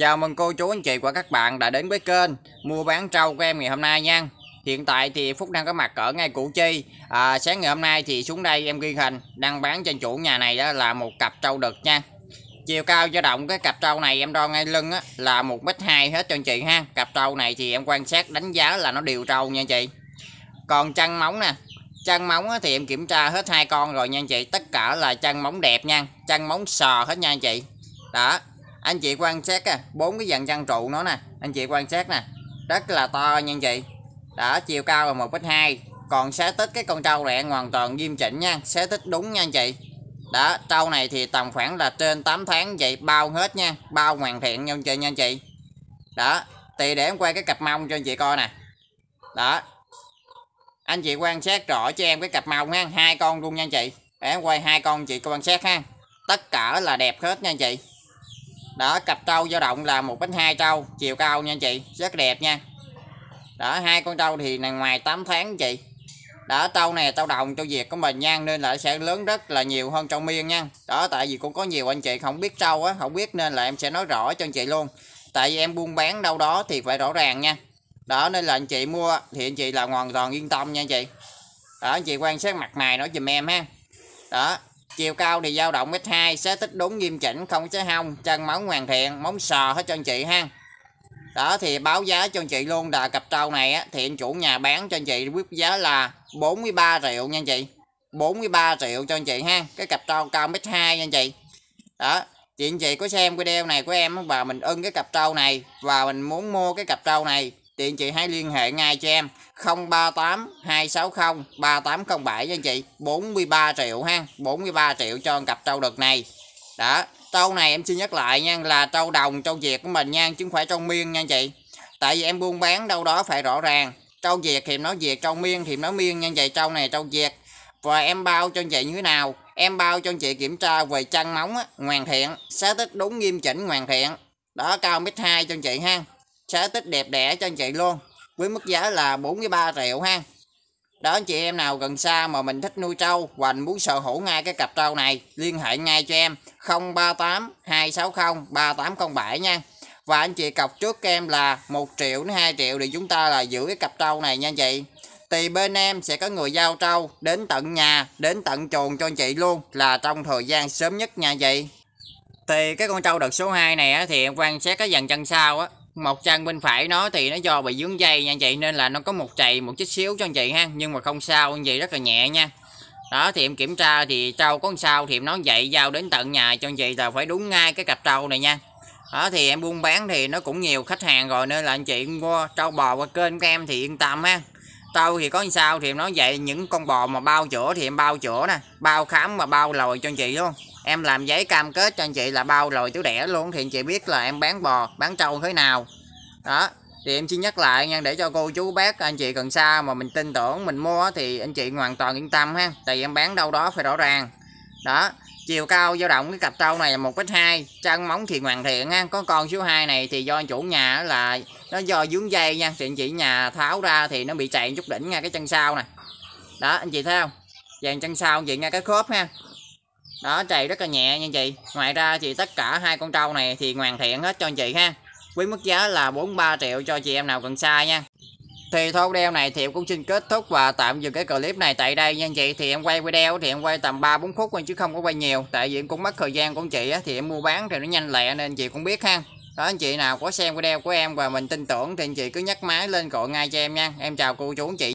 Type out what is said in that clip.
Chào mừng cô chú anh chị và các bạn đã đến với kênh mua bán trâu của em ngày hôm nay nha Hiện tại thì Phúc đang có mặt ở ngay Củ Chi à, Sáng ngày hôm nay thì xuống đây em ghi hình Đang bán cho chủ nhà này đó là một cặp trâu đực nha Chiều cao dao động cái cặp trâu này em đo ngay lưng á, là 1m2 hết cho anh chị ha Cặp trâu này thì em quan sát đánh giá là nó đều trâu nha chị Còn chân móng nè Chân móng thì em kiểm tra hết hai con rồi nha anh chị Tất cả là chân móng đẹp nha Chân móng sò hết nha anh chị Đó anh chị quan sát à, bốn cái dàn chân trụ nó nè anh chị quan sát nè rất là to nha anh chị đó chiều cao là một hai còn xé tích cái con trâu này hoàn toàn nghiêm chỉnh nha xé tích đúng nha anh chị đó trâu này thì tầm khoảng là trên 8 tháng vậy bao hết nha bao hoàn thiện nha anh chị nha anh chị đó thì để em quay cái cặp mông cho anh chị coi nè đó anh chị quan sát rõ cho em cái cặp mông ha hai con luôn nha anh chị để em quay hai con chị quan sát ha tất cả là đẹp hết nha anh chị đó cặp trâu dao động là một bánh hai trâu chiều cao nha chị rất đẹp nha đó hai con trâu thì là ngoài 8 tháng chị đó trâu này trâu đồng trâu việt của mình nha nên là sẽ lớn rất là nhiều hơn trâu miên nha đó tại vì cũng có nhiều anh chị không biết trâu á không biết nên là em sẽ nói rõ cho anh chị luôn tại vì em buôn bán đâu đó thì phải rõ ràng nha đó nên là anh chị mua thì anh chị là hoàn toàn yên tâm nha anh chị đó anh chị quan sát mặt mày nói giùm em ha đó chiều cao thì dao động mét 2 xé tích đúng nghiêm chỉnh không xé hông chân móng hoàn thiện móng sò hết cho anh chị ha đó thì báo giá cho anh chị luôn là cặp trâu này á, thì chủ nhà bán cho anh chị quyết giá là 43 triệu nha anh chị 43 triệu cho anh chị ha cái cặp trâu cao mét 2 nha anh chị đó chị anh chị có xem video này của em và mình ưng cái cặp trâu này và mình muốn mua cái cặp trâu này thì anh chị hãy liên hệ ngay cho em 038 260 3807 nha anh chị 43 triệu ha 43 triệu cho cặp trâu đực này đó trâu này em xin nhắc lại nha là trâu đồng trâu việt của mình nha chứ không phải trâu miên nha anh chị tại vì em buôn bán đâu đó phải rõ ràng trâu việt thì nói việt trâu miên thì nói miên nha anh chị trâu này trâu việt và em bao cho anh chị như thế nào em bao cho anh chị kiểm tra về chân móng á, hoàn thiện xác tích đúng nghiêm chỉnh hoàn thiện đó cao mét hai cho anh chị ha sẽ tích đẹp đẽ cho anh chị luôn với mức giá là 43 triệu ha đó anh chị em nào gần xa mà mình thích nuôi trâu và mình muốn sở hữu ngay cái cặp trâu này liên hệ ngay cho em 038 260 3807 nha và anh chị cọc trước em là 1 triệu đến 2 triệu thì chúng ta là giữ cái cặp trâu này nha anh chị thì bên em sẽ có người giao trâu đến tận nhà đến tận chuồng cho anh chị luôn là trong thời gian sớm nhất nha anh chị thì cái con trâu đợt số 2 này thì em quan sát cái dàn chân sau á một chân bên phải nó thì nó do bị dướng dây nha chị nên là nó có một chày một chút xíu cho anh chị ha nhưng mà không sao anh chị rất là nhẹ nha đó thì em kiểm tra thì trâu có sao thì em nói vậy giao đến tận nhà cho anh chị là phải đúng ngay cái cặp trâu này nha đó thì em buôn bán thì nó cũng nhiều khách hàng rồi nên là anh chị mua trâu bò qua kênh của em thì yên tâm ha trâu thì có sao thì em nói vậy những con bò mà bao chữa thì em bao chữa nè bao khám mà bao lòi cho anh chị luôn em làm giấy cam kết cho anh chị là bao rồi chú đẻ luôn thì anh chị biết là em bán bò bán trâu thế nào đó thì em xin nhắc lại nha để cho cô chú bác anh chị cần xa mà mình tin tưởng mình mua thì anh chị hoàn toàn yên tâm ha tại vì em bán đâu đó phải rõ ràng đó chiều cao dao động cái cặp trâu này là một mét hai chân móng thì hoàn thiện ha có con số 2 này thì do chủ nhà là nó do dướng dây nha thì anh chị nhà tháo ra thì nó bị chạy chút đỉnh ngay cái chân sau nè đó anh chị thấy không dàn chân sau anh chị ngay cái khớp ha đó chạy rất là nhẹ nha chị ngoài ra thì tất cả hai con trâu này thì hoàn thiện hết cho anh chị ha với mức giá là 43 triệu cho chị em nào cần xa nha thì thôi đeo này thì em cũng xin kết thúc và tạm dừng cái clip này tại đây nha anh chị thì em quay video thì em quay tầm 3 4 phút thôi chứ không có quay nhiều tại vì em cũng mất thời gian của chị á, thì em mua bán thì nó nhanh lẹ nên chị cũng biết ha đó anh chị nào có xem video của em và mình tin tưởng thì anh chị cứ nhắc máy lên gọi ngay cho em nha em chào cô chú anh chị